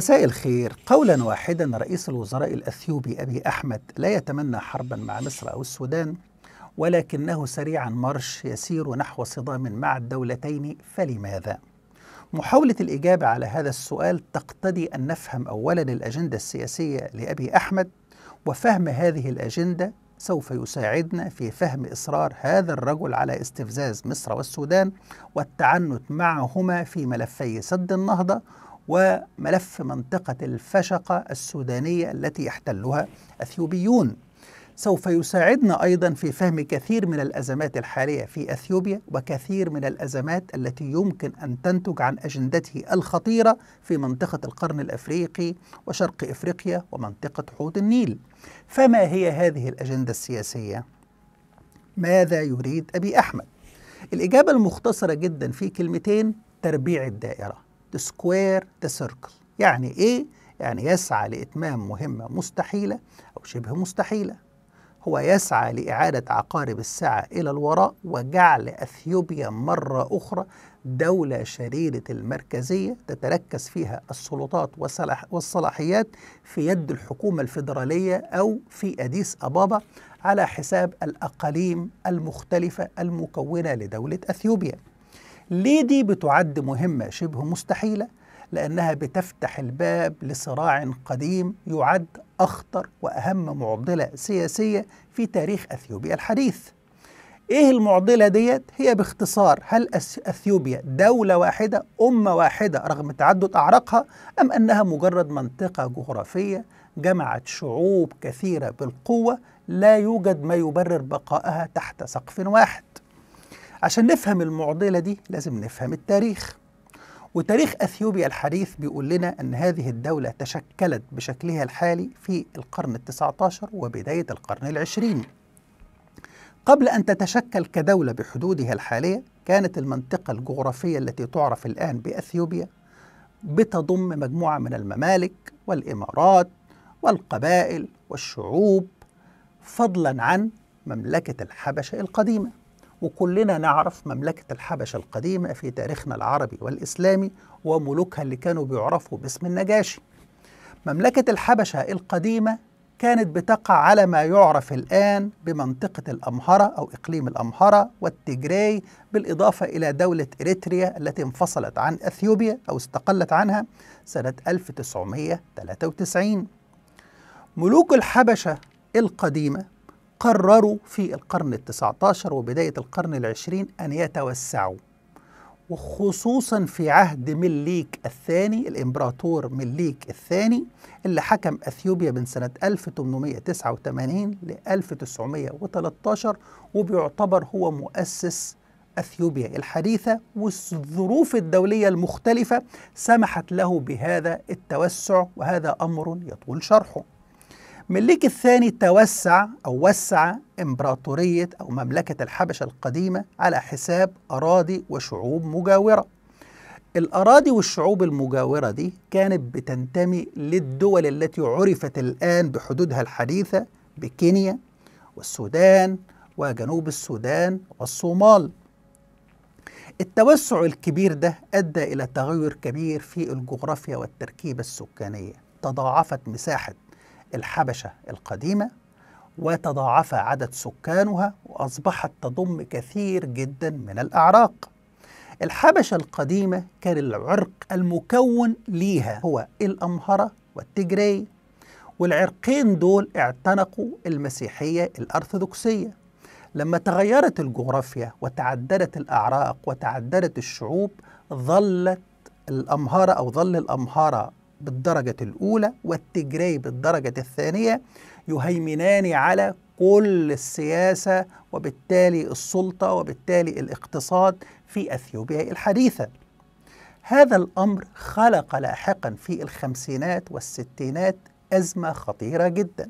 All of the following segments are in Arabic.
مساء الخير قولا واحدا رئيس الوزراء الأثيوبي أبي أحمد لا يتمنى حربا مع مصر أو السودان ولكنه سريعا مرش يسير نحو صدام مع الدولتين فلماذا؟ محاولة الإجابة على هذا السؤال تقتضي أن نفهم أولا الأجندة السياسية لأبي أحمد وفهم هذه الأجندة سوف يساعدنا في فهم إصرار هذا الرجل على استفزاز مصر والسودان والتعنت معهما في ملفي سد النهضة وملف منطقة الفشقة السودانية التي يحتلها أثيوبيون سوف يساعدنا أيضا في فهم كثير من الأزمات الحالية في أثيوبيا وكثير من الأزمات التي يمكن أن تنتج عن أجندته الخطيرة في منطقة القرن الأفريقي وشرق إفريقيا ومنطقة حوض النيل فما هي هذه الأجندة السياسية؟ ماذا يريد أبي أحمد؟ الإجابة المختصرة جدا في كلمتين تربيع الدائرة the square the circle يعني إيه؟ يعني يسعى لإتمام مهمة مستحيلة أو شبه مستحيلة هو يسعى لإعادة عقارب الساعة إلى الوراء وجعل أثيوبيا مرة أخرى دولة شريرة المركزية تتركز فيها السلطات والصلاحيات في يد الحكومة الفيدرالية أو في أديس أبابا على حساب الأقاليم المختلفة المكونة لدولة أثيوبيا ليه دي بتعد مهمة شبه مستحيلة؟ لأنها بتفتح الباب لصراع قديم يعد أخطر وأهم معضلة سياسية في تاريخ أثيوبيا الحديث إيه المعضلة ديت؟ هي باختصار هل أثيوبيا دولة واحدة أمة واحدة رغم تعدد أعراقها أم أنها مجرد منطقة جغرافية جمعت شعوب كثيرة بالقوة لا يوجد ما يبرر بقائها تحت سقف واحد عشان نفهم المعضلة دي لازم نفهم التاريخ وتاريخ أثيوبيا الحديث بيقول لنا أن هذه الدولة تشكلت بشكلها الحالي في القرن التسعة عشر وبداية القرن العشرين قبل أن تتشكل كدولة بحدودها الحالية كانت المنطقة الجغرافية التي تعرف الآن بأثيوبيا بتضم مجموعة من الممالك والإمارات والقبائل والشعوب فضلا عن مملكة الحبشة القديمة وكلنا نعرف مملكة الحبشة القديمة في تاريخنا العربي والإسلامي وملوكها اللي كانوا بيعرفوا باسم النجاشي مملكة الحبشة القديمة كانت بتقع على ما يعرف الآن بمنطقة الأمهرة أو إقليم الأمهرة والتجراي بالإضافة إلى دولة إريتريا التي انفصلت عن أثيوبيا أو استقلت عنها سنة 1993 ملوك الحبشة القديمة قرروا في القرن التسعة عشر وبداية القرن العشرين أن يتوسعوا وخصوصا في عهد مليك الثاني الإمبراطور مليك الثاني اللي حكم أثيوبيا من سنة 1889 ل 1913 وبيعتبر هو مؤسس أثيوبيا الحديثة والظروف الدولية المختلفة سمحت له بهذا التوسع وهذا أمر يطول شرحه مليك الثاني توسع أو وسع إمبراطورية أو مملكة الحبشة القديمة على حساب أراضي وشعوب مجاورة الأراضي والشعوب المجاورة دي كانت بتنتمي للدول التي عرفت الآن بحدودها الحديثة بكينيا والسودان وجنوب السودان والصومال التوسع الكبير ده أدى إلى تغير كبير في الجغرافيا والتركيبة السكانية تضاعفت مساحة الحبشة القديمة وتضاعف عدد سكانها وأصبحت تضم كثير جدا من الأعراق الحبشة القديمة كان العرق المكون ليها هو الأمهرة والتجري والعرقين دول اعتنقوا المسيحية الأرثوذكسية لما تغيرت الجغرافيا وتعددت الأعراق وتعددت الشعوب ظلت الأمهرة أو ظل الأمهرة بالدرجة الأولى والتجري بالدرجة الثانية يهيمنان على كل السياسة وبالتالي السلطة وبالتالي الاقتصاد في أثيوبيا الحديثة هذا الأمر خلق لاحقا في الخمسينات والستينات أزمة خطيرة جدا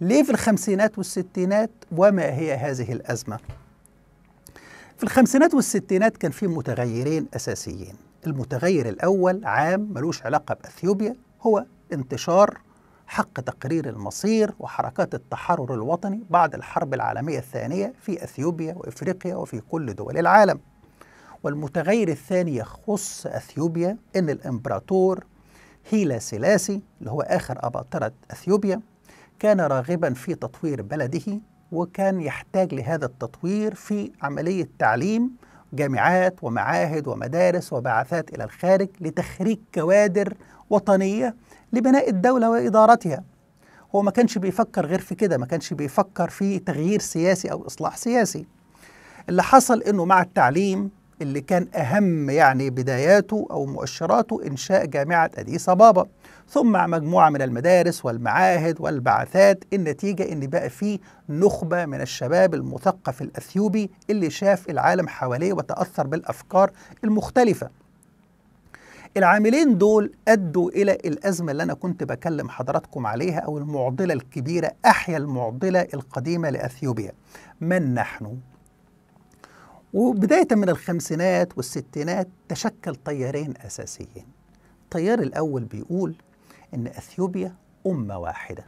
ليه في الخمسينات والستينات وما هي هذه الأزمة؟ في الخمسينات والستينات كان في متغيرين أساسيين المتغير الأول عام ملوش علاقة بأثيوبيا هو انتشار حق تقرير المصير وحركات التحرر الوطني بعد الحرب العالمية الثانية في أثيوبيا وإفريقيا وفي كل دول العالم والمتغير الثاني يخص أثيوبيا إن الإمبراطور هيلا سيلاسي اللي هو آخر أباطرة أثيوبيا كان راغبا في تطوير بلده وكان يحتاج لهذا التطوير في عملية تعليم جامعات ومعاهد ومدارس وبعثات إلى الخارج لتخريج كوادر وطنية لبناء الدولة وإدارتها هو ما كانش بيفكر غير في كده ما كانش بيفكر في تغيير سياسي أو إصلاح سياسي اللي حصل أنه مع التعليم اللي كان أهم يعني بداياته أو مؤشراته إنشاء جامعة أديس أبابا ثم مجموعة من المدارس والمعاهد والبعثات النتيجة إن بقى فيه نخبة من الشباب المثقف الأثيوبي اللي شاف العالم حواليه وتأثر بالأفكار المختلفة العاملين دول أدوا إلى الأزمة اللي أنا كنت بكلم حضراتكم عليها أو المعضلة الكبيرة أحيا المعضلة القديمة لأثيوبيا من نحن؟ وبداية من الخمسينات والستينات تشكل تيارين أساسيين التيار الأول بيقول ان اثيوبيا امه واحده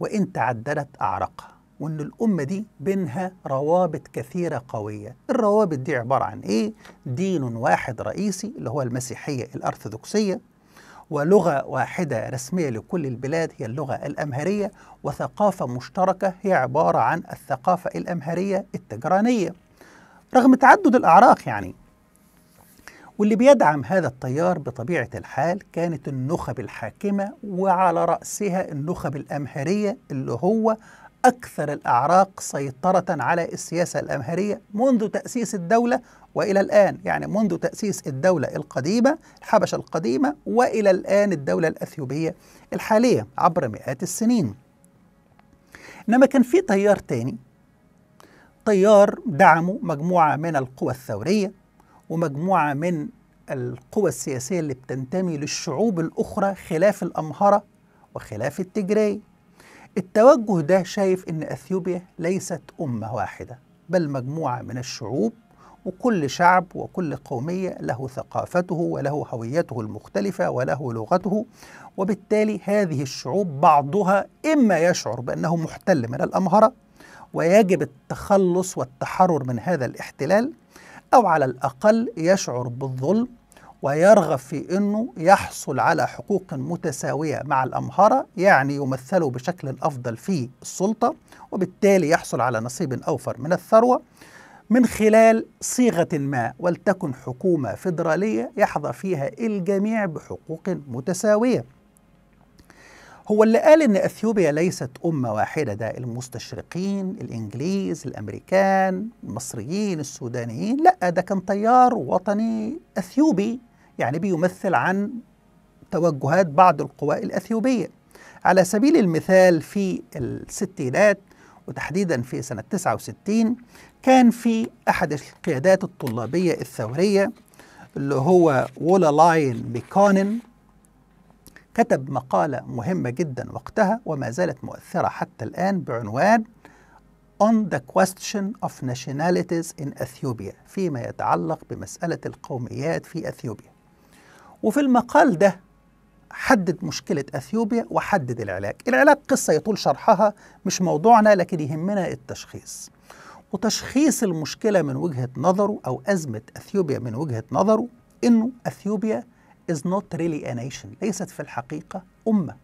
وان تعددت اعراقها وان الامه دي بينها روابط كثيره قويه الروابط دي عباره عن ايه دين واحد رئيسي اللي هو المسيحيه الارثوذكسيه ولغه واحده رسميه لكل البلاد هي اللغه الامهريه وثقافه مشتركه هي عباره عن الثقافه الامهريه التجرانيه رغم تعدد الاعراق يعني واللي بيدعم هذا التيار بطبيعة الحال كانت النخب الحاكمة وعلى رأسها النخب الأمهرية اللي هو أكثر الأعراق سيطرة على السياسة الأمهرية منذ تأسيس الدولة وإلى الآن يعني منذ تأسيس الدولة القديمة الحبشة القديمة وإلى الآن الدولة الأثيوبية الحالية عبر مئات السنين إنما كان في تيار تاني تيار دعمه مجموعة من القوى الثورية ومجموعة من القوى السياسية اللي بتنتمي للشعوب الأخرى خلاف الأمهرة وخلاف التجري التوجه ده شايف إن أثيوبيا ليست أمة واحدة بل مجموعة من الشعوب وكل شعب وكل قومية له ثقافته وله هويته المختلفة وله لغته وبالتالي هذه الشعوب بعضها إما يشعر بأنه محتل من الأمهرة ويجب التخلص والتحرر من هذا الاحتلال أو على الأقل يشعر بالظلم ويرغب في أنه يحصل على حقوق متساوية مع الأمهرة يعني يمثلوا بشكل أفضل في السلطة وبالتالي يحصل على نصيب أوفر من الثروة من خلال صيغة ما ولتكن حكومة فيدرالية يحظى فيها الجميع بحقوق متساوية هو اللي قال ان اثيوبيا ليست امه واحده ده المستشرقين الانجليز الامريكان المصريين السودانيين لا ده كان تيار وطني اثيوبي يعني بيمثل عن توجهات بعض القوى الاثيوبيه على سبيل المثال في الستينات وتحديدا في سنه 69 كان في احد القيادات الطلابيه الثوريه اللي هو وولا لاين بيكونن كتب مقالة مهمة جدا وقتها وما زالت مؤثرة حتى الآن بعنوان On the question of nationalities in Ethiopia فيما يتعلق بمسألة القوميات في أثيوبيا وفي المقال ده حدد مشكلة أثيوبيا وحدد العلاج العلاج قصة يطول شرحها مش موضوعنا لكن يهمنا التشخيص وتشخيص المشكلة من وجهة نظره أو أزمة أثيوبيا من وجهة نظره إنه أثيوبيا is not really a nation ليست في الحقيقة أمة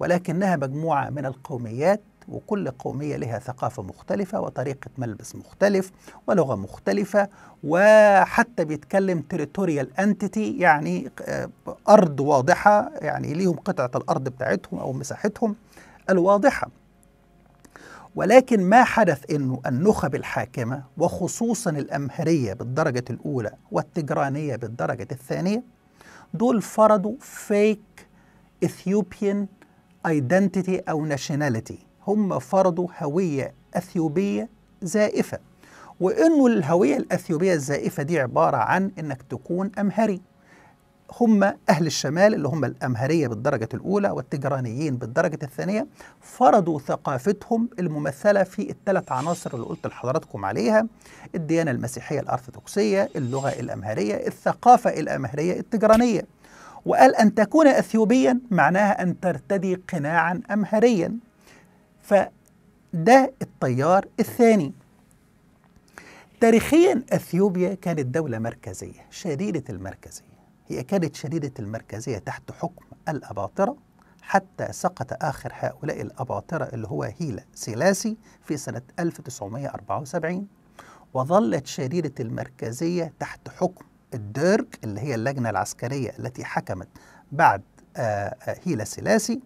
ولكنها مجموعة من القوميات وكل قومية لها ثقافة مختلفة وطريقة ملبس مختلف ولغة مختلفة وحتى بيتكلم تريتوريال انتيتي يعني آه، أرض واضحة يعني ليهم قطعة الأرض بتاعتهم أو مساحتهم الواضحة ولكن ما حدث انه النخب الحاكمه وخصوصا الامهريه بالدرجه الاولى والتجرانيه بالدرجه الثانيه دول فرضوا فيك اثيوبيان ايدنتيتي او ناشوناليتي هم فرضوا هويه اثيوبيه زائفه وانه الهويه الاثيوبيه الزائفه دي عباره عن انك تكون امهري هم أهل الشمال اللي هم الأمهرية بالدرجة الأولى والتجرانيين بالدرجة الثانية فرضوا ثقافتهم الممثلة في الثلاث عناصر اللي قلت لحضراتكم عليها الديانة المسيحية الأرثوذكسية اللغة الأمهرية الثقافة الأمهرية التجرانية وقال أن تكون أثيوبيا معناها أن ترتدي قناعا أمهريا فده التيار الثاني تاريخيا أثيوبيا كانت دولة مركزية شديدة المركزية هي كانت شديدة المركزية تحت حكم الأباطرة حتى سقط آخر هؤلاء الأباطرة اللي هو هيلا سيلاسي في سنة 1974 وظلت شديدة المركزية تحت حكم الديرك اللي هي اللجنة العسكرية التي حكمت بعد آه، آه، هيلا سيلاسي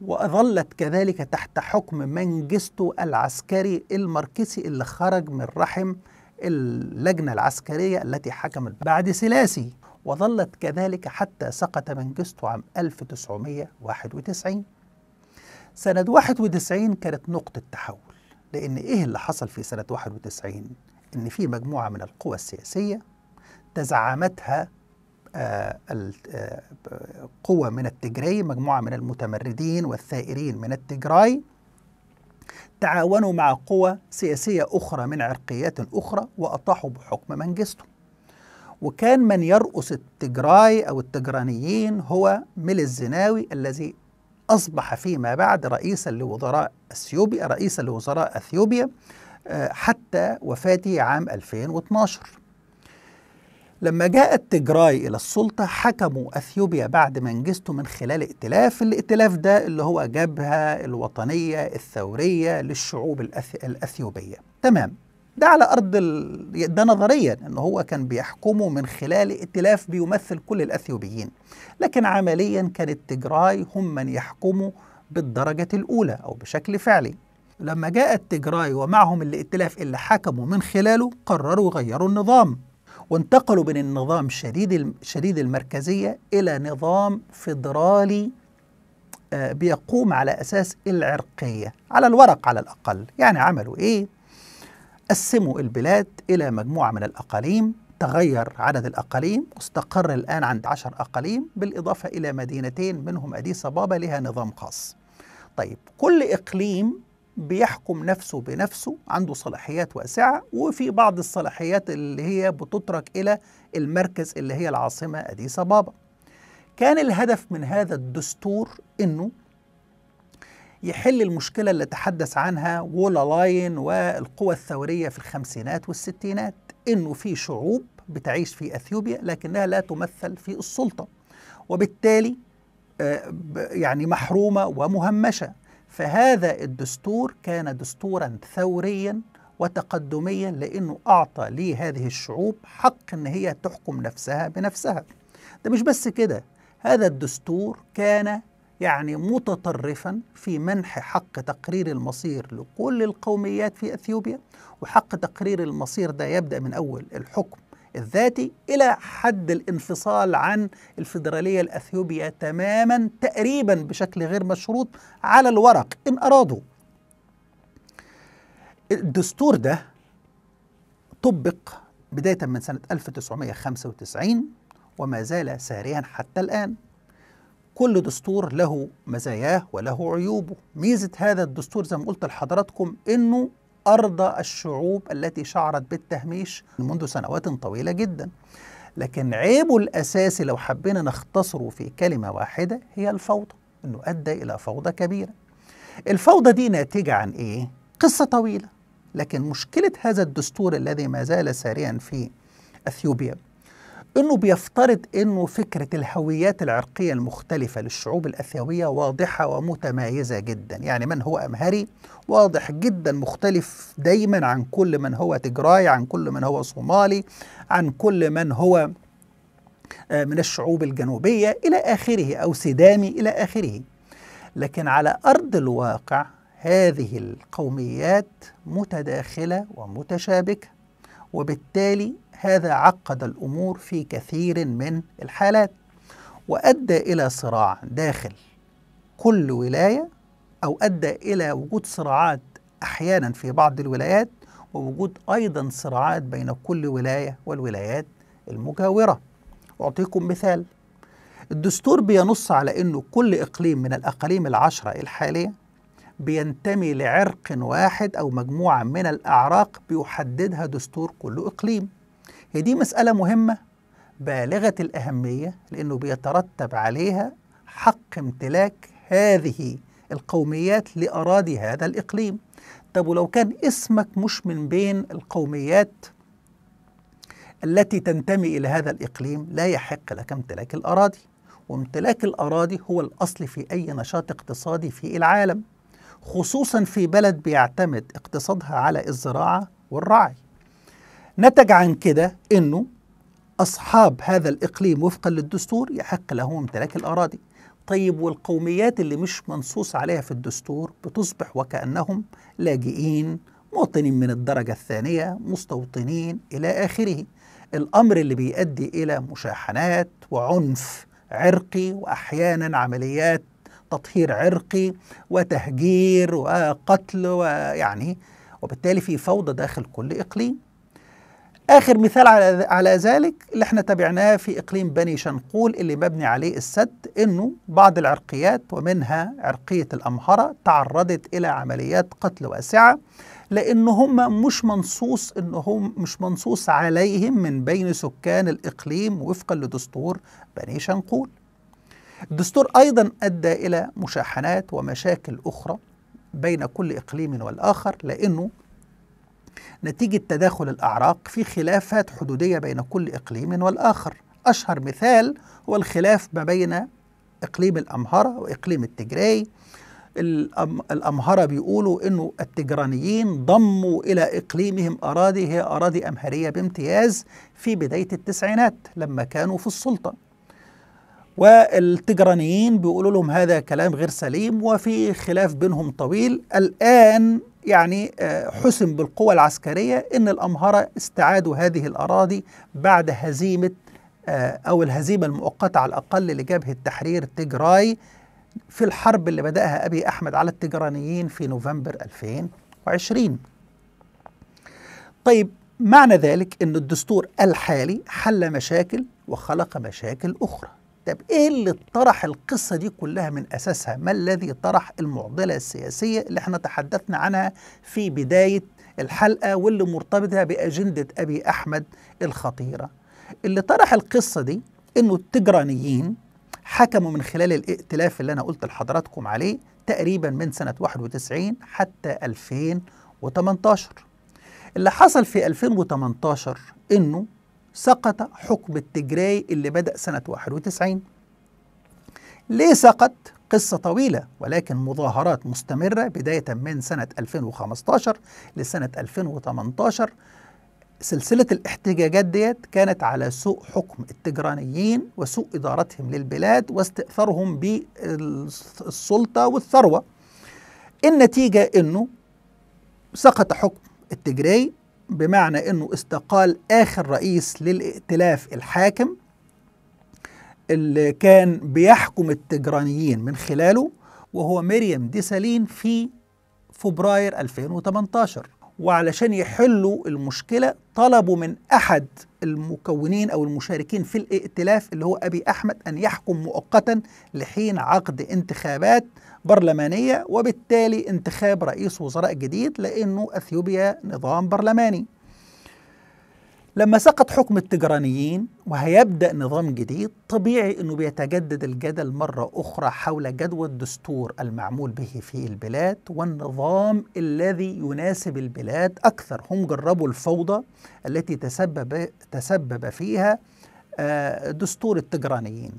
وظلت كذلك تحت حكم منجستو العسكري الماركسي اللي خرج من رحم اللجنة العسكرية التي حكمت بعد سيلاسي وظلت كذلك حتى سقط منجستو عام 1991 سنة 91 كانت نقطة تحول لأن إيه اللي حصل في سنة 91 إن في مجموعة من القوى السياسية تزعمتها آه، آه، قوة من التجري مجموعة من المتمردين والثائرين من التجراي تعاونوا مع قوى سياسية أخرى من عرقيات أخرى وأطاحوا بحكم منجستو وكان من يرأس التجراي أو التجرانيين هو ميل الزناوي الذي أصبح فيما بعد رئيسا لوزراء أثيوبيا رئيسا لوزراء أثيوبيا آه، حتى وفاته عام 2012 لما جاء التجراي إلى السلطة حكموا أثيوبيا بعد منجسته من خلال ائتلاف الائتلاف ده اللي هو جبهة الوطنية الثورية للشعوب الأثيوبية تمام ده على ارض ال... ده نظريا ان هو كان بيحكمه من خلال ائتلاف بيمثل كل الاثيوبيين لكن عمليا كان التجراي هم من يحكموا بالدرجه الاولى او بشكل فعلي لما جاء التجراي ومعهم الائتلاف اللي حكموا من خلاله قرروا يغيروا النظام وانتقلوا من النظام شديد شديد المركزيه الى نظام فيدرالي آه، بيقوم على اساس العرقيه على الورق على الاقل يعني عملوا ايه قسموا البلاد إلى مجموعة من الأقاليم تغير عدد الأقاليم واستقر الآن عند عشر أقاليم بالإضافة إلى مدينتين منهم أديس أبابا لها نظام خاص طيب كل إقليم بيحكم نفسه بنفسه عنده صلاحيات واسعة وفي بعض الصلاحيات اللي هي بتترك إلى المركز اللي هي العاصمة أديس أبابا كان الهدف من هذا الدستور أنه يحل المشكلة اللي تحدث عنها وولا لاين والقوى الثورية في الخمسينات والستينات إنه في شعوب بتعيش في أثيوبيا لكنها لا تمثل في السلطة وبالتالي آه، يعني محرومة ومهمشة فهذا الدستور كان دستورا ثوريا وتقدميا لأنه أعطى لهذه الشعوب حق إن هي تحكم نفسها بنفسها ده مش بس كده هذا الدستور كان يعني متطرفا في منح حق تقرير المصير لكل القوميات في اثيوبيا وحق تقرير المصير ده يبدا من اول الحكم الذاتي الى حد الانفصال عن الفيدراليه الاثيوبيه تماما تقريبا بشكل غير مشروط على الورق ان ارادوا الدستور ده طبق بدايه من سنه 1995 وما زال ساريا حتى الان كل دستور له مزاياه وله عيوبه ميزة هذا الدستور زي ما قلت لحضراتكم إنه أرضى الشعوب التي شعرت بالتهميش منذ سنوات طويلة جدا لكن عيبه الأساسي لو حبينا نختصره في كلمة واحدة هي الفوضى إنه أدى إلى فوضى كبيرة الفوضى دي ناتجة عن إيه؟ قصة طويلة لكن مشكلة هذا الدستور الذي ما زال ساريا في أثيوبيا انه بيفترض انه فكره الهويات العرقيه المختلفه للشعوب الاسيويه واضحه ومتمايزه جدا، يعني من هو امهري واضح جدا مختلف دايما عن كل من هو تجراي، عن كل من هو صومالي، عن كل من هو آه، من الشعوب الجنوبيه الى اخره او سدامي الى اخره. لكن على ارض الواقع هذه القوميات متداخله ومتشابكه وبالتالي هذا عقد الأمور في كثير من الحالات وأدى إلى صراع داخل كل ولاية أو أدى إلى وجود صراعات أحيانا في بعض الولايات ووجود أيضا صراعات بين كل ولاية والولايات المجاورة أعطيكم مثال الدستور بينص على أنه كل إقليم من الأقاليم العشرة الحالية بينتمي لعرق واحد أو مجموعة من الأعراق بيحددها دستور كل إقليم هي دي مسألة مهمة بالغة الأهمية لأنه بيترتب عليها حق امتلاك هذه القوميات لأراضي هذا الإقليم طب ولو كان اسمك مش من بين القوميات التي تنتمي إلى هذا الإقليم لا يحق لك امتلاك الأراضي وامتلاك الأراضي هو الأصل في أي نشاط اقتصادي في العالم خصوصا في بلد بيعتمد اقتصادها على الزراعة والرعي نتج عن كده أنه أصحاب هذا الإقليم وفقا للدستور يحق لهم امتلاك الأراضي طيب والقوميات اللي مش منصوص عليها في الدستور بتصبح وكأنهم لاجئين مواطنين من الدرجة الثانية مستوطنين إلى آخره الأمر اللي بيؤدي إلى مشاحنات وعنف عرقي وأحيانا عمليات تطهير عرقي وتهجير وقتل ويعني وبالتالي في فوضى داخل كل إقليم آخر مثال على, على ذلك اللي احنا تابعناه في إقليم بني شنقول اللي مبني عليه السد إنه بعض العرقيات ومنها عرقية الأمهرة تعرضت إلى عمليات قتل واسعة لأن هم مش منصوص إنهم مش منصوص عليهم من بين سكان الإقليم وفقا لدستور بني شنقول الدستور أيضا أدى إلى مشاحنات ومشاكل أخرى بين كل إقليم والآخر لأنه نتيجة تداخل الأعراق في خلافات حدودية بين كل إقليم والآخر أشهر مثال هو الخلاف ما بين إقليم الأمهرة وإقليم التجراي الأمهرة بيقولوا أنه التجرانيين ضموا إلى إقليمهم أراضي هي أراضي أمهرية بامتياز في بداية التسعينات لما كانوا في السلطة والتجرانيين بيقولوا لهم هذا كلام غير سليم وفي خلاف بينهم طويل الآن يعني آه، حسم بالقوة العسكرية أن الأمهرة استعادوا هذه الأراضي بعد هزيمة آه، أو الهزيمة المؤقتة على الأقل لجبهة تحرير تجراي في الحرب اللي بدأها أبي أحمد على التجرانيين في نوفمبر 2020 طيب معنى ذلك أن الدستور الحالي حل مشاكل وخلق مشاكل أخرى طب ايه اللي طرح القصه دي كلها من اساسها؟ ما الذي طرح المعضله السياسيه اللي احنا تحدثنا عنها في بدايه الحلقه واللي مرتبطه باجنده ابي احمد الخطيره. اللي طرح القصه دي انه التجرانيين حكموا من خلال الائتلاف اللي انا قلت لحضراتكم عليه تقريبا من سنه 91 حتى 2018. اللي حصل في 2018 انه سقط حكم التجراي اللي بدأ سنة 91 ليه سقط؟ قصة طويلة ولكن مظاهرات مستمرة بداية من سنة 2015 لسنة 2018 سلسلة الاحتجاجات ديت كانت على سوء حكم التجرانيين وسوء إدارتهم للبلاد واستئثارهم بالسلطة والثروة النتيجة أنه سقط حكم التجري بمعنى انه استقال اخر رئيس للائتلاف الحاكم اللي كان بيحكم التجرانيين من خلاله وهو مريم ديسالين في فبراير 2018 وعلشان يحلوا المشكلة طلبوا من أحد المكونين أو المشاركين في الائتلاف اللي هو أبي أحمد أن يحكم مؤقتا لحين عقد انتخابات برلمانية وبالتالي انتخاب رئيس وزراء جديد لأنه أثيوبيا نظام برلماني لما سقط حكم التجرانيين وهيبدأ نظام جديد طبيعي أنه بيتجدد الجدل مرة أخرى حول جدوى الدستور المعمول به في البلاد والنظام الذي يناسب البلاد أكثر هم جربوا الفوضى التي تسبب, تسبب فيها آه، دستور التجرانيين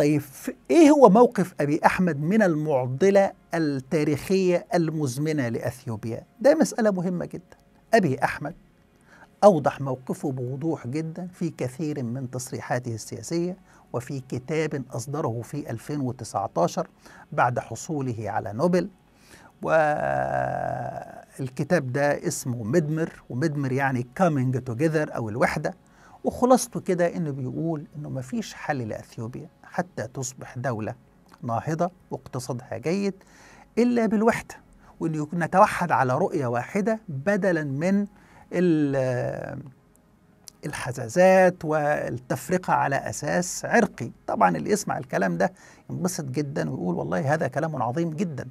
طيب ايه هو موقف ابي احمد من المعضله التاريخيه المزمنه لاثيوبيا؟ ده مساله مهمه جدا. ابي احمد اوضح موقفه بوضوح جدا في كثير من تصريحاته السياسيه وفي كتاب اصدره في 2019 بعد حصوله على نوبل والكتاب ده اسمه مدمر ومدمر يعني coming together او الوحده وخلاصته كده انه بيقول انه مفيش حل لاثيوبيا حتى تصبح دولة ناهضة واقتصادها جيد إلا بالوحدة وأن نتوحد على رؤية واحدة بدلا من الحزازات والتفرقة على أساس عرقي طبعا اللي يسمع الكلام ده ينبسط جدا ويقول والله هذا كلام عظيم جدا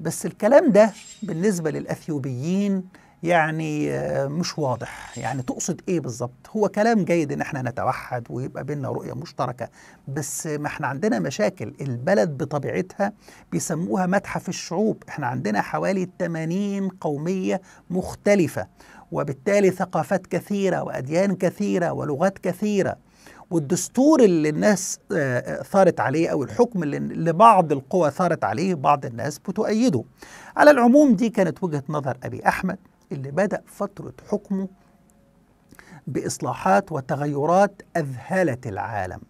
بس الكلام ده بالنسبة للأثيوبيين يعني آه، مش واضح يعني تقصد ايه بالظبط هو كلام جيد ان احنا نتوحد ويبقى بينا رؤيه مشتركه بس ما احنا عندنا مشاكل البلد بطبيعتها بيسموها متحف الشعوب احنا عندنا حوالي 80 قوميه مختلفه وبالتالي ثقافات كثيره واديان كثيره ولغات كثيره والدستور اللي الناس آه، آه، ثارت عليه او الحكم اللي بعض القوى ثارت عليه بعض الناس بتؤيده على العموم دي كانت وجهه نظر ابي احمد اللي بدأ فترة حكمه بإصلاحات وتغيرات أذهلت العالم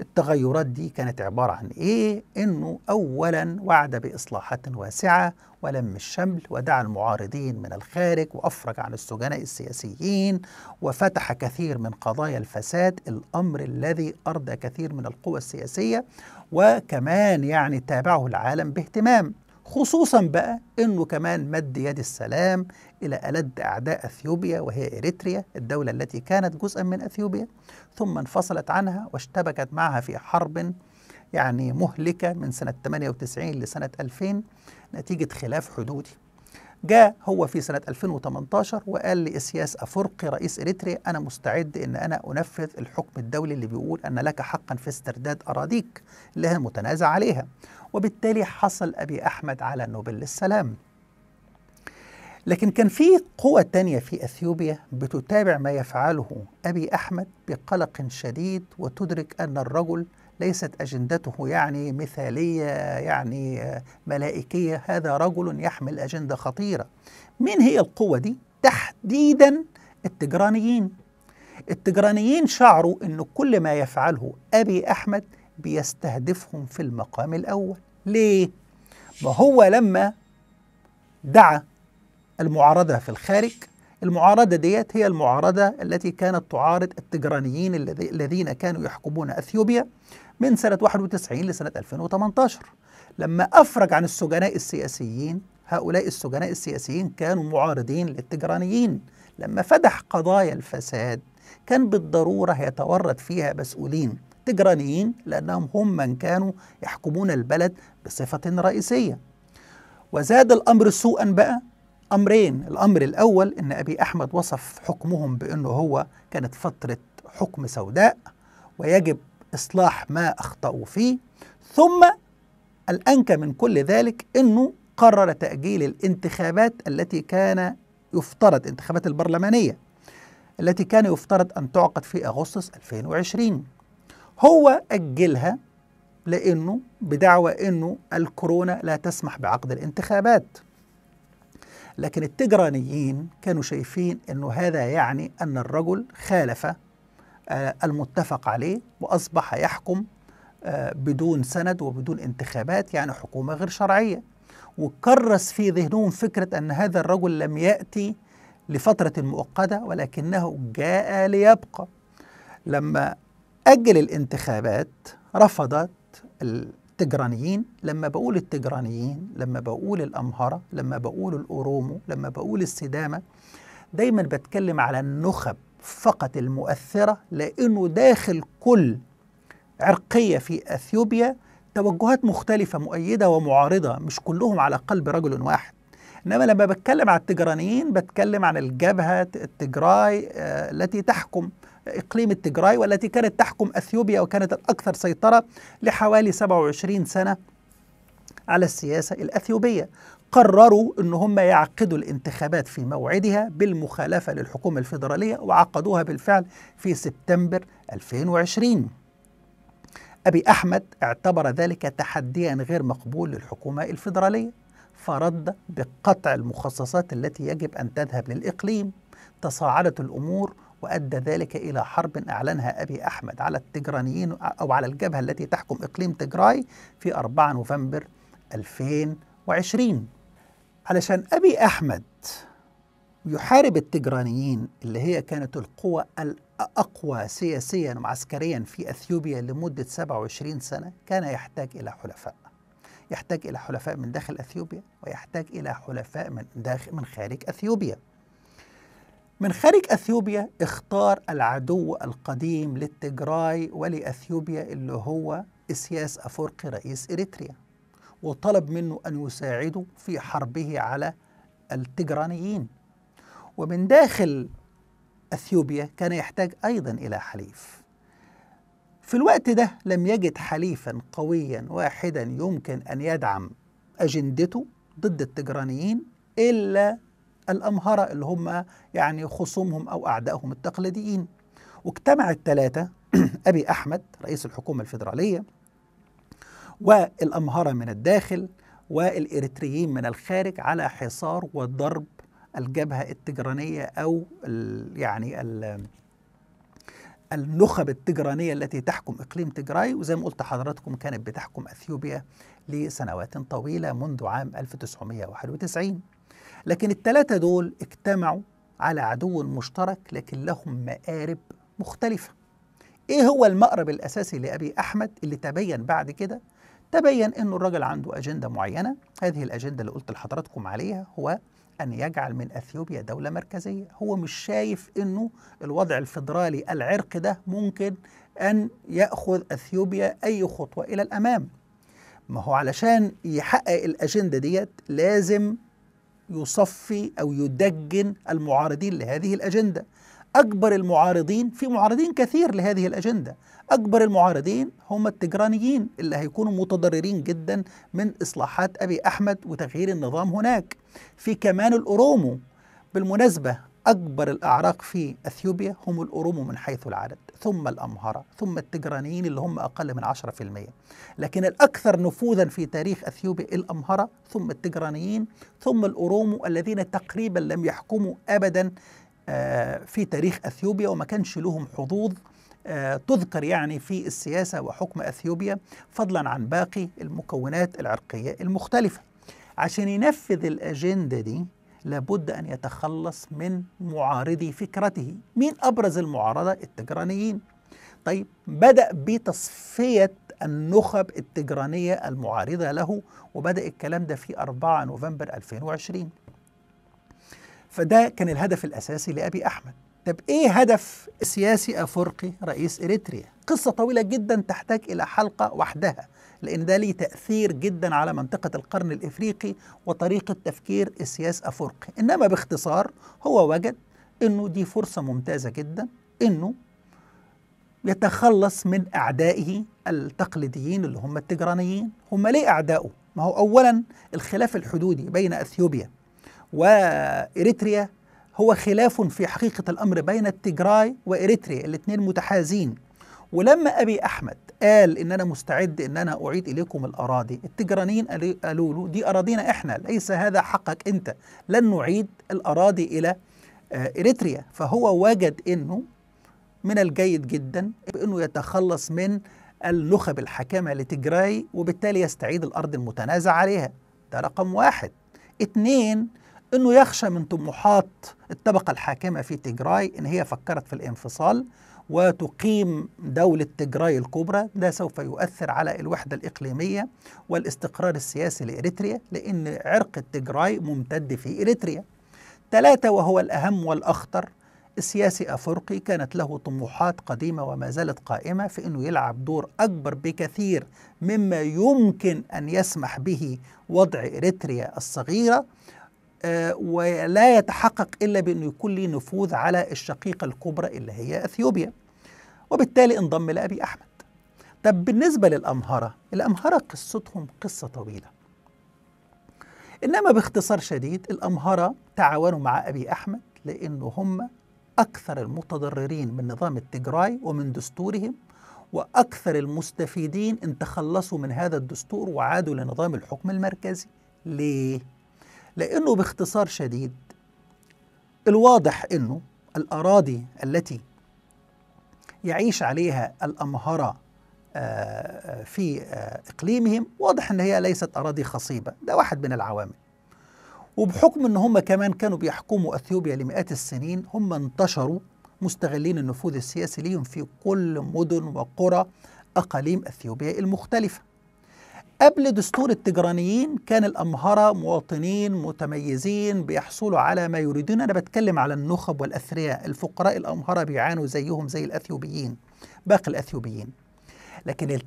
التغيرات دي كانت عبارة عن إيه؟ إنه أولا وعد بإصلاحات واسعة ولم الشمل ودعا المعارضين من الخارج وأفرج عن السجناء السياسيين وفتح كثير من قضايا الفساد الأمر الذي أرضى كثير من القوى السياسية وكمان يعني تابعه العالم باهتمام خصوصا بقى انه كمان مد يد السلام إلى ألد أعداء أثيوبيا وهي إريتريا الدولة التي كانت جزءا من أثيوبيا ثم انفصلت عنها واشتبكت معها في حرب يعني مهلكة من سنة 98 لسنة 2000 نتيجة خلاف حدودي جاء هو في سنة 2018 وقال لإسياس أفرقي رئيس إريتريا أنا مستعد إن أنا أنفذ الحكم الدولي اللي بيقول أن لك حقا في استرداد أراضيك اللي هي متنازع عليها وبالتالي حصل أبي أحمد على نوبل للسلام لكن كان في قوى تانية في أثيوبيا بتتابع ما يفعله أبي أحمد بقلق شديد وتدرك أن الرجل ليست أجندته يعني مثالية يعني آه، ملائكية هذا رجل يحمل أجندة خطيرة من هي القوة دي؟ تحديدا التجرانيين التجرانيين شعروا أن كل ما يفعله أبي أحمد بيستهدفهم في المقام الأول ليه؟ ما هو لما دعا المعارضة في الخارج المعارضة ديت هي المعارضة التي كانت تعارض التجرانيين الذين كانوا يحكمون أثيوبيا من سنة 91 لسنة 2018 لما أفرج عن السجناء السياسيين هؤلاء السجناء السياسيين كانوا معارضين للتجرانيين لما فتح قضايا الفساد كان بالضرورة يتورط فيها مسؤولين تجرانيين لأنهم هم من كانوا يحكمون البلد بصفة رئيسية وزاد الأمر سوءا بقى أمرين الأمر الأول أن أبي أحمد وصف حكمهم بأنه هو كانت فترة حكم سوداء ويجب إصلاح ما أخطأوا فيه ثم الأنكى من كل ذلك أنه قرر تأجيل الانتخابات التي كان يفترض انتخابات البرلمانية التي كان يفترض أن تعقد في أغسطس 2020 هو أجلها لأنه بدعوى أنه الكورونا لا تسمح بعقد الانتخابات لكن التجرانيين كانوا شايفين أنه هذا يعني أن الرجل خالف آه، المتفق عليه وأصبح يحكم آه، بدون سند وبدون انتخابات يعني حكومة غير شرعية وكرس في ذهنهم فكرة أن هذا الرجل لم يأتي لفترة مؤقتة ولكنه جاء ليبقى لما أجل الانتخابات رفضت التجرانيين لما بقول التجرانيين لما بقول الأمهرة لما بقول الأورومو لما بقول السدامة دايما بتكلم على النخب فقط المؤثرة لأنه داخل كل عرقية في أثيوبيا توجهات مختلفة مؤيدة ومعارضة مش كلهم على قلب رجل واحد إنما لما بتكلم على التجرانيين بتكلم عن الجبهة التجراي آه، التي تحكم إقليم التجراي والتي كانت تحكم أثيوبيا وكانت الأكثر سيطرة لحوالي 27 سنة على السياسة الأثيوبية قرروا أن هم يعقدوا الانتخابات في موعدها بالمخالفة للحكومة الفيدرالية وعقدوها بالفعل في سبتمبر 2020 أبي أحمد اعتبر ذلك تحديا غير مقبول للحكومة الفيدرالية فرد بقطع المخصصات التي يجب أن تذهب للإقليم تصاعدت الأمور وأدى ذلك إلى حرب أعلنها أبي أحمد على التجرانيين أو على الجبهة التي تحكم إقليم تجراي في 4 نوفمبر 2020 علشان أبي أحمد يحارب التجرانيين اللي هي كانت القوة الأقوى سياسيا وعسكريا في أثيوبيا لمدة 27 سنة كان يحتاج إلى حلفاء يحتاج إلى حلفاء من داخل أثيوبيا ويحتاج إلى حلفاء من داخل من خارج أثيوبيا من خارج اثيوبيا اختار العدو القديم للتجراي ولاثيوبيا اللي هو اسياس افورقي رئيس اريتريا وطلب منه ان يساعده في حربه على التجرانيين ومن داخل اثيوبيا كان يحتاج ايضا الى حليف في الوقت ده لم يجد حليفا قويا واحدا يمكن ان يدعم اجندته ضد التجرانيين الا الأمهرة اللي هم يعني خصومهم أو أعدائهم التقليديين واجتمع الثلاثة أبي أحمد رئيس الحكومة الفيدرالية والأمهرة من الداخل والإريتريين من الخارج على حصار وضرب الجبهة التجرانية أو الـ يعني ال النخب التجرانية التي تحكم إقليم تجراي وزي ما قلت حضراتكم كانت بتحكم أثيوبيا لسنوات طويلة منذ عام 1991 لكن الثلاثة دول اجتمعوا على عدو مشترك لكن لهم مآرب مختلفة ايه هو المأرب الأساسي لأبي أحمد اللي تبين بعد كده تبين أنه الراجل عنده أجندة معينة هذه الأجندة اللي قلت لحضراتكم عليها هو أن يجعل من أثيوبيا دولة مركزية هو مش شايف أنه الوضع الفيدرالي العرق ده ممكن أن يأخذ أثيوبيا أي خطوة إلى الأمام ما هو علشان يحقق الأجندة ديت لازم يصفي أو يدجن المعارضين لهذه الأجندة أكبر المعارضين في معارضين كثير لهذه الأجندة أكبر المعارضين هم التجرانيين اللي هيكونوا متضررين جدا من إصلاحات أبي أحمد وتغيير النظام هناك في كمان الأورومو بالمناسبة أكبر الأعراق في أثيوبيا هم الأورومو من حيث العدد ثم الأمهرة ثم التجرانيين اللي هم أقل من 10% لكن الأكثر نفوذا في تاريخ أثيوبيا الأمهرة ثم التجرانيين ثم الأورومو الذين تقريبا لم يحكموا أبدا آه، في تاريخ أثيوبيا وما كانش لهم حظوظ آه، تذكر يعني في السياسة وحكم أثيوبيا فضلا عن باقي المكونات العرقية المختلفة عشان ينفذ الأجندة دي لابد أن يتخلص من معارضي فكرته مين أبرز المعارضة التجرانيين طيب بدأ بتصفية النخب التجرانية المعارضة له وبدأ الكلام ده في 4 نوفمبر 2020 فده كان الهدف الأساسي لأبي أحمد طب إيه هدف سياسي أفريقي رئيس إريتريا؟ قصة طويلة جدا تحتاج إلى حلقة وحدها لأن ده ليه تأثير جدا على منطقة القرن الإفريقي وطريقة تفكير السياس أفريقي إنما باختصار هو وجد أنه دي فرصة ممتازة جدا أنه يتخلص من أعدائه التقليديين اللي هم التجرانيين هم ليه أعدائه؟ ما هو أولا الخلاف الحدودي بين أثيوبيا وإريتريا هو خلاف في حقيقة الأمر بين التجراي وإريتريا الاثنين متحازين ولما أبي أحمد قال ان انا مستعد ان انا اعيد اليكم الاراضي التجرانيين قالوا له دي اراضينا احنا ليس هذا حقك انت لن نعيد الاراضي الى آه، اريتريا فهو وجد انه من الجيد جدا انه يتخلص من اللخب الحاكمه لتجراي وبالتالي يستعيد الارض المتنازع عليها ده رقم واحد اتنين انه يخشى من طموحات الطبقه الحاكمه في تجراي ان هي فكرت في الانفصال وتقيم دولة تجراي الكبرى ده سوف يؤثر على الوحدة الإقليمية والاستقرار السياسي لإريتريا لأن عرق التجراي ممتد في إريتريا ثلاثة وهو الأهم والأخطر السياسي أفريقي كانت له طموحات قديمة وما زالت قائمة في أنه يلعب دور أكبر بكثير مما يمكن أن يسمح به وضع إريتريا الصغيرة آه، ولا يتحقق إلا بأنه يكون لي نفوذ على الشقيقة الكبرى اللي هي أثيوبيا وبالتالي انضم لأبي أحمد طب بالنسبة للأمهرة الأمهرة قصتهم قصة طويلة إنما باختصار شديد الأمهرة تعاونوا مع أبي أحمد لأنه هم أكثر المتضررين من نظام التجراي ومن دستورهم وأكثر المستفيدين ان تخلصوا من هذا الدستور وعادوا لنظام الحكم المركزي ليه؟ لأنه باختصار شديد الواضح أنه الأراضي التي يعيش عليها الأمهرة آه، آه، في آه، إقليمهم واضح أن هي ليست أراضي خصيبة ده واحد من العوامل وبحكم أن هم كمان كانوا بيحكموا أثيوبيا لمئات السنين هم انتشروا مستغلين النفوذ السياسي ليهم في كل مدن وقرى أقاليم أثيوبيا المختلفة قبل دستور التجرانيين كان الأمهرة مواطنين متميزين بيحصلوا على ما يريدون أنا بتكلم على النخب والأثرياء الفقراء الأمهرة بيعانوا زيهم زي الأثيوبيين باقي الأثيوبيين لكن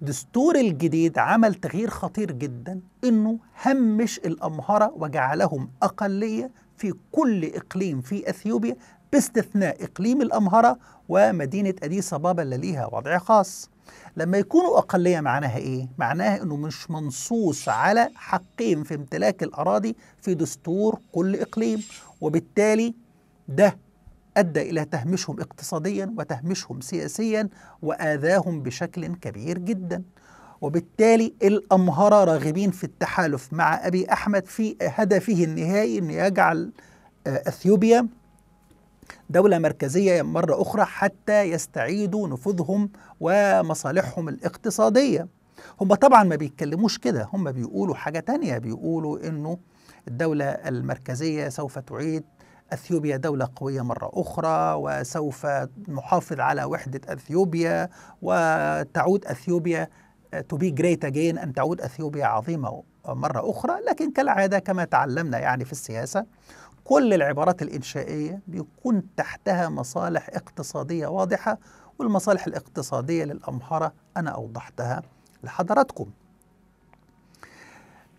الدستور الجديد عمل تغيير خطير جدا إنه همش الأمهرة وجعلهم أقلية في كل إقليم في أثيوبيا باستثناء إقليم الأمهرة ومدينة أديس أبابا اللي ليها وضع خاص لما يكونوا أقلية معناها إيه؟ معناها إنه مش منصوص على حقهم في امتلاك الأراضي في دستور كل إقليم وبالتالي ده أدى إلى تهميشهم اقتصاديا وتهميشهم سياسيا وآذاهم بشكل كبير جدا وبالتالي الأمهرة راغبين في التحالف مع أبي أحمد في هدفه النهائي أن يجعل آه، أثيوبيا دولة مركزية مرة أخرى حتى يستعيدوا نفوذهم ومصالحهم الاقتصادية هم طبعا ما بيتكلموش كده هم بيقولوا حاجة تانية بيقولوا إنه الدولة المركزية سوف تعيد اثيوبيا دوله قويه مره اخرى وسوف نحافظ على وحده اثيوبيا وتعود اثيوبيا تو بي جريت اجين ان تعود اثيوبيا عظيمه مره اخرى لكن كالعاده كما تعلمنا يعني في السياسه كل العبارات الإنشائية بيكون تحتها مصالح اقتصادية واضحة والمصالح الاقتصادية للأمهرة أنا أوضحتها لحضراتكم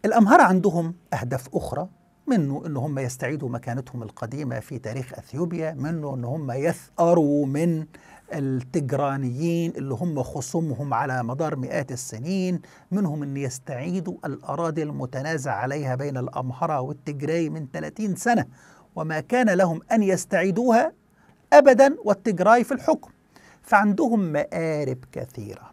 الأمهرة عندهم أهداف أخرى منه أن هم يستعيدوا مكانتهم القديمة في تاريخ أثيوبيا منه أن هم يثأروا من التجرانيين اللي هم خصومهم على مدار مئات السنين منهم أن يستعيدوا الأراضي المتنازع عليها بين الأمهرة والتجراي من 30 سنة وما كان لهم أن يستعيدوها أبدا والتجراي في الحكم فعندهم مآرب كثيرة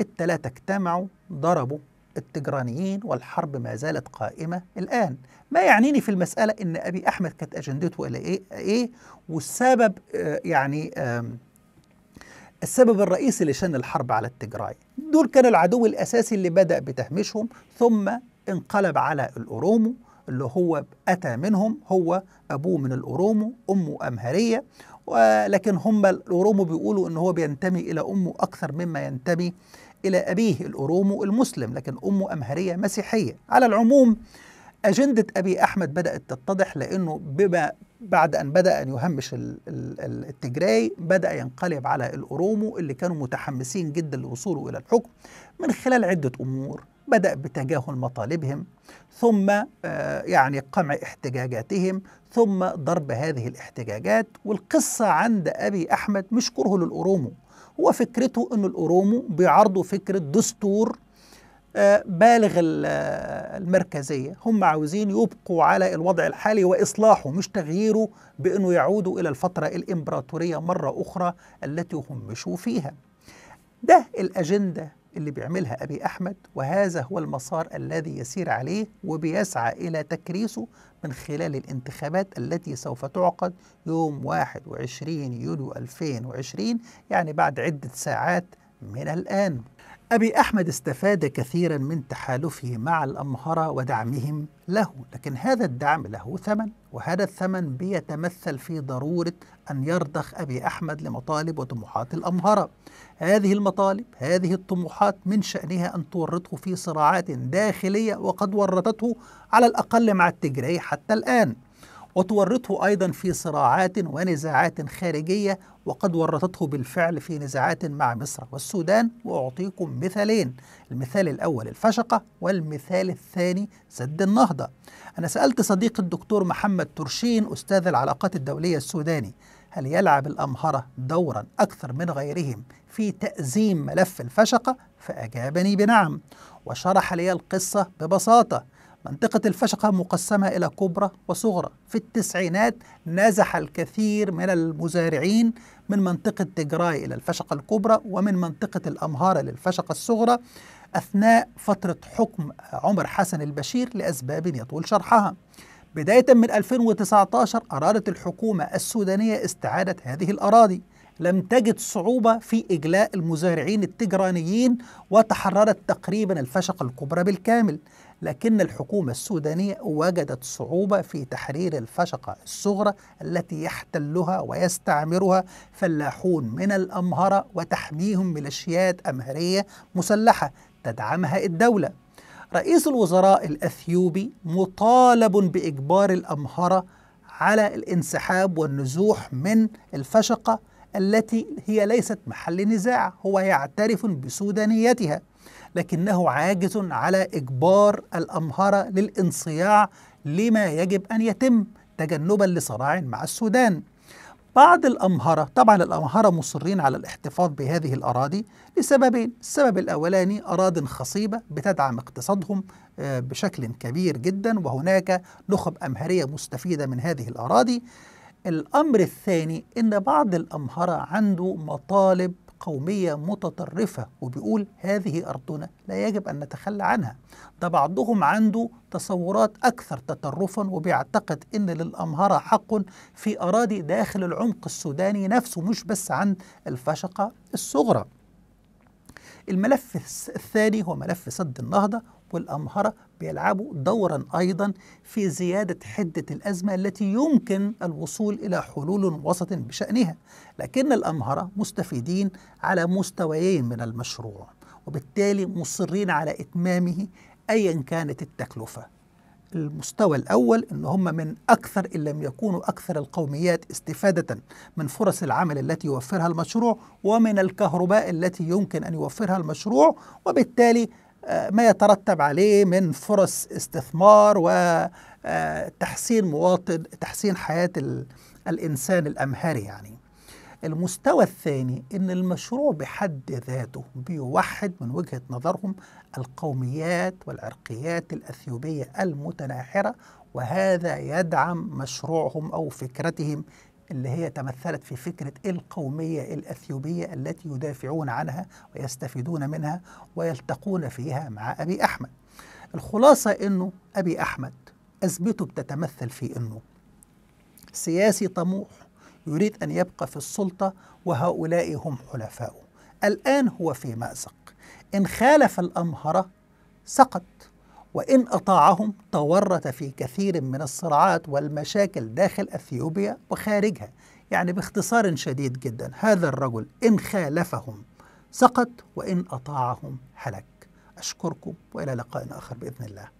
التلاتة اجتمعوا ضربوا التجرانيين والحرب ما زالت قائمة الآن ما يعنيني في المسألة إن أبي أحمد كانت أجندته إلى إيه, إيه والسبب آه، يعني آه السبب الرئيسي لشن الحرب على التجراي دول كانوا العدو الأساسي اللي بدأ بتهميشهم ثم انقلب على الأورومو اللي هو أتى منهم هو أبوه من الأورومو أمه أمهرية ولكن هم الأورومو بيقولوا أنه هو بينتمي إلى أمه أكثر مما ينتمي إلى أبيه الأورومو المسلم لكن أمه أمهرية مسيحية على العموم أجندة أبي أحمد بدأت تتضح لأنه بما بعد أن بدأ أن يهمش التجراي بدأ ينقلب على الأورومو اللي كانوا متحمسين جدا لوصوله إلى الحكم من خلال عدة أمور بدأ بتجاهل مطالبهم ثم آه، يعني قمع احتجاجاتهم ثم ضرب هذه الاحتجاجات والقصة عند أبي أحمد مش كره للأورومو هو فكرته أن الأورومو بيعرضوا فكرة دستور بالغ المركزية هم عاوزين يبقوا على الوضع الحالي وإصلاحه مش تغييره بأنه يعودوا إلى الفترة الإمبراطورية مرة أخرى التي هم مشوا فيها ده الأجندة اللي بيعملها أبي أحمد وهذا هو المسار الذي يسير عليه وبيسعى إلى تكريسه من خلال الانتخابات التي سوف تعقد يوم 21 يوليو 2020 يعني بعد عدة ساعات من الآن أبي أحمد استفاد كثيرا من تحالفه مع الأمهرة ودعمهم له لكن هذا الدعم له ثمن وهذا الثمن بيتمثل في ضرورة أن يرضخ أبي أحمد لمطالب وطموحات الأمهرة هذه المطالب هذه الطموحات من شأنها أن تورطه في صراعات داخلية وقد ورطته على الأقل مع التجري حتى الآن وتورطه أيضا في صراعات ونزاعات خارجية وقد ورطته بالفعل في نزاعات مع مصر والسودان وأعطيكم مثالين المثال الأول الفشقة والمثال الثاني سد النهضة أنا سألت صديق الدكتور محمد ترشين أستاذ العلاقات الدولية السوداني هل يلعب الأمهرة دورا أكثر من غيرهم في تأزيم ملف الفشقة؟ فأجابني بنعم وشرح لي القصة ببساطة منطقة الفشقة مقسمة إلى كبرى وصغرى في التسعينات نزح الكثير من المزارعين من منطقة تجراي إلى الفشقة الكبرى ومن منطقة الأمهارة للفشقة الصغرى أثناء فترة حكم عمر حسن البشير لأسباب يطول شرحها بداية من 2019 أرادت الحكومة السودانية استعادة هذه الأراضي لم تجد صعوبة في إجلاء المزارعين التجرانيين وتحررت تقريبا الفشقة الكبرى بالكامل لكن الحكومة السودانية وجدت صعوبة في تحرير الفشقة الصغرى التي يحتلها ويستعمرها فلاحون من الأمهرة وتحميهم ميليشيات أمهرية مسلحة تدعمها الدولة رئيس الوزراء الأثيوبي مطالب بإجبار الأمهرة على الانسحاب والنزوح من الفشقة التي هي ليست محل نزاع هو يعترف بسودانيتها لكنه عاجز على إجبار الأمهرة للانصياع لما يجب أن يتم تجنبا لصراع مع السودان بعض الأمهرة طبعا الأمهرة مصرين على الاحتفاظ بهذه الأراضي لسببين السبب الأولاني أراض خصيبة بتدعم اقتصادهم آه، بشكل كبير جدا وهناك نخب أمهرية مستفيدة من هذه الأراضي الأمر الثاني إن بعض الأمهرة عنده مطالب قومية متطرفة وبيقول هذه أرضنا لا يجب أن نتخلى عنها ده بعضهم عنده تصورات أكثر تطرفا وبيعتقد أن للأمهرة حق في أراضي داخل العمق السوداني نفسه مش بس عن الفشقة الصغرى الملف الثاني هو ملف سد النهضة والأمهرة بيلعبوا دورا أيضا في زيادة حدة الأزمة التي يمكن الوصول إلى حلول وسط بشأنها لكن الأمهرة مستفيدين على مستويين من المشروع وبالتالي مصرين على إتمامه أيا كانت التكلفة المستوى الأول أن هم من أكثر إن لم يكونوا أكثر القوميات استفادة من فرص العمل التي يوفرها المشروع ومن الكهرباء التي يمكن أن يوفرها المشروع وبالتالي آه، ما يترتب عليه من فرص استثمار وتحسين آه، مواطن تحسين حياة الإنسان الأمهري يعني المستوى الثاني أن المشروع بحد ذاته بيوحد من وجهة نظرهم القوميات والعرقيات الأثيوبية المتناحرة وهذا يدعم مشروعهم أو فكرتهم اللي هي تمثلت في فكرة القومية الأثيوبية التي يدافعون عنها ويستفيدون منها ويلتقون فيها مع أبي أحمد الخلاصة أنه أبي أحمد أزمته بتتمثل في أنه سياسي طموح يريد أن يبقى في السلطة وهؤلاء هم حلفاؤه الآن هو في مأزق إن خالف الأمهرة سقط وإن أطاعهم تورط في كثير من الصراعات والمشاكل داخل أثيوبيا وخارجها يعني باختصار شديد جدا هذا الرجل إن خالفهم سقط وإن أطاعهم هلك أشكركم وإلى لقاء آخر بإذن الله